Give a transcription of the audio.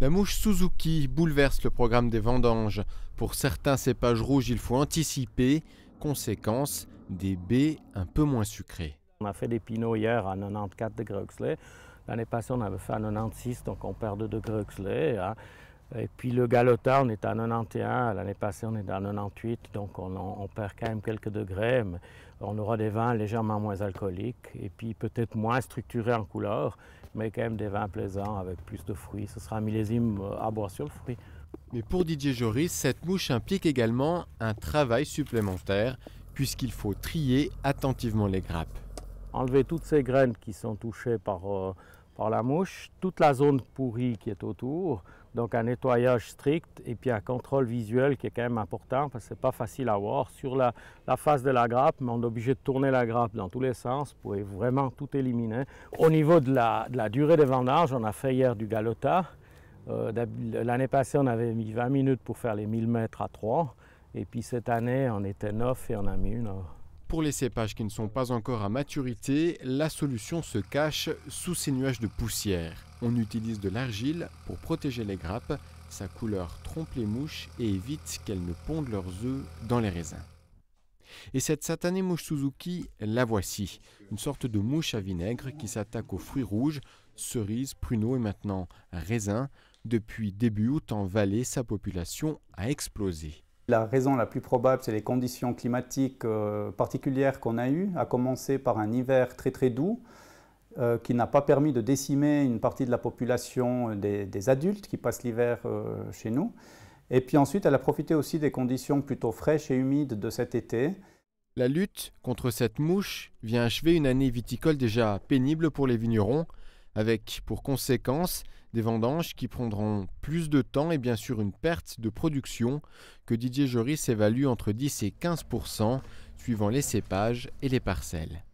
La mouche Suzuki bouleverse le programme des vendanges. Pour certains cépages rouges, il faut anticiper. Conséquence, des baies un peu moins sucrées. On a fait des pinots hier à 94 de Huxley. L'année passée, on avait fait à 96, donc on perd 2 de hein. Et puis le Galota, on est à 91. L'année passée, on est à 98, donc on, on, perd quand même quelques degrés. Mais on aura des vins légèrement moins alcooliques et puis peut-être moins structurés en couleur mais quand même des vins plaisants avec plus de fruits. Ce sera un millésime euh, à boire sur le fruit. Mais pour Didier Joris, cette mouche implique également un travail supplémentaire, puisqu'il faut trier attentivement les grappes. Enlever toutes ces graines qui sont touchées par euh, par la mouche, toute la zone pourrie qui est autour. Donc un nettoyage strict et puis un contrôle visuel qui est quand même important parce que c'est pas facile à voir sur la, face de la grappe, mais on est obligé de tourner la grappe dans tous les sens pour vraiment tout éliminer. Au niveau de la, durée des vendages, on a fait hier du galota. Euh, l'année passée, on avait mis 20 minutes pour faire les 1000 mètres à 3. Et puis cette année, on était 9 et on a mis une heure. Pour les cépages qui ne sont pas encore à maturité, la solution se cache sous ces nuages de poussière. On utilise de l'argile pour protéger les grappes, sa couleur trompe les mouches et évite qu'elles ne pondent leurs œufs dans les raisins. Et cette satanée mouche Suzuki, la voici, une sorte de mouche à vinaigre qui s'attaque aux fruits rouges, cerises, pruneaux et maintenant raisins. Depuis début août en vallée, sa population a explosé. La raison la plus probable, c'est les conditions climatiques euh, particulières qu'on a eues, à commencer par un hiver très très doux, euh, qui n'a pas permis de décimer une partie de la population euh, des, adultes qui passent l'hiver chez nous. Et puis ensuite, elle a profité aussi des conditions plutôt fraîches et humides de cet été. La lutte contre cette mouche vient achever une année viticole déjà pénible pour les vignerons, avec pour conséquence des vendanges qui prendront plus de temps et bien sûr une perte de production que Didier Joris évalue entre 10 et 15 suivant les cépages et les parcelles.